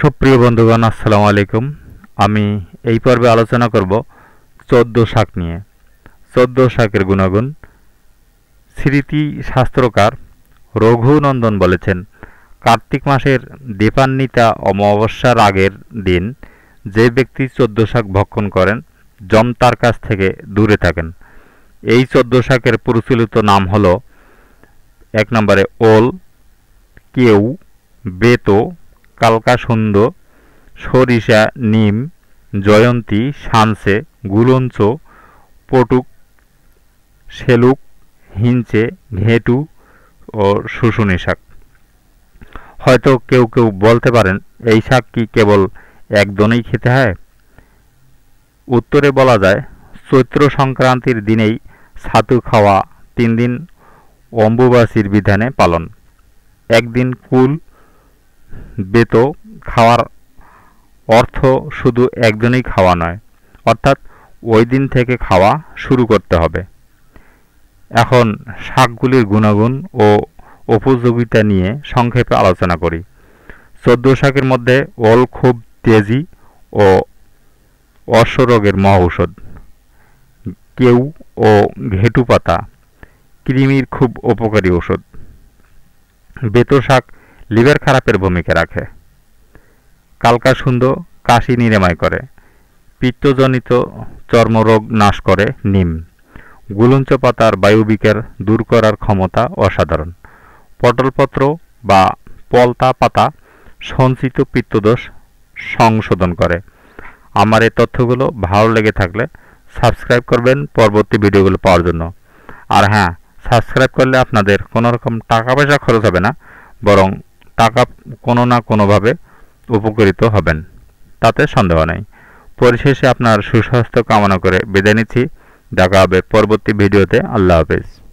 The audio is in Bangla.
সুপ্রিয় বন্ধুগণ আসসালামু আলাইকুম আমি এই পর্বে আলোচনা করব চোদ্দ শাক নিয়ে চোদ্দ শাকের গুণাগুণ স্মৃতি শাস্ত্রকার রঘুনন্দন বলেছেন কার্তিক মাসের দীপান্বিতা অমাবস্যার আগের দিন যে ব্যক্তি চোদ্দ শাক ভক্ষণ করেন জম কাছ থেকে দূরে থাকেন এই চোদ্দ শাকের প্রচলিত নাম হল এক নম্বরে ওল কেউ বেতো কালকাসুন্দ সরিষা নিম জয়ন্তী সানসে গুলঞ্চ পটুক সেলুক হিঞ্চে ঘেঁটু ও শুশুনি শাক হয়তো কেউ কেউ বলতে পারেন এই শাক কি কেবল একদনেই খেতে হয় উত্তরে বলা যায় চৈত্র সংক্রান্তির দিনেই ছাতু খাওয়া তিন দিন অম্বুবাসীর বিধানে পালন একদিন কুল বেত খাওয়ার অর্থ শুধু একজনেই খাওয়া নয় অর্থাৎ ওই দিন থেকে খাওয়া শুরু করতে হবে এখন শাকগুলির গুণাগুণ ও উপযোগিতা নিয়ে সংক্ষেপে আলোচনা করি চোদ্দ শাকের মধ্যে ওল খুব তেজি ও অশ্বরোগের মহৌষধ কেউ ও ঘেটু পাতা কৃমির খুব উপকারী ওষুধ বেত শাক লিভার খারাপের ভূমিকা রাখে কালকাসুন্দ কাশি নিরাময় করে পিত্তজনিত চর্মরোগ নাশ করে নিম গুলঞ্চ পাতার বায়ুবিকার দূর করার ক্ষমতা অসাধারণ পটলপত্র বা পলতা পাতা সঞ্চিত পিত্তদোষ সংশোধন করে আমার এই তথ্যগুলো ভালো লেগে থাকলে সাবস্ক্রাইব করবেন পরবর্তী ভিডিওগুলো পাওয়ার জন্য আর হ্যাঁ সাবস্ক্রাইব করলে আপনাদের কোনোরকম টাকা পয়সা খরচ হবে না বরং টাকা কোনো না কোনোভাবে উপকৃত হবেন তাতে সন্দেহ নেই পরিশেষে আপনার সুস্বাস্থ্য কামনা করে বিদায় নিচ্ছি দেখা হবে পরবর্তী ভিডিওতে আল্লাহ হাফেজ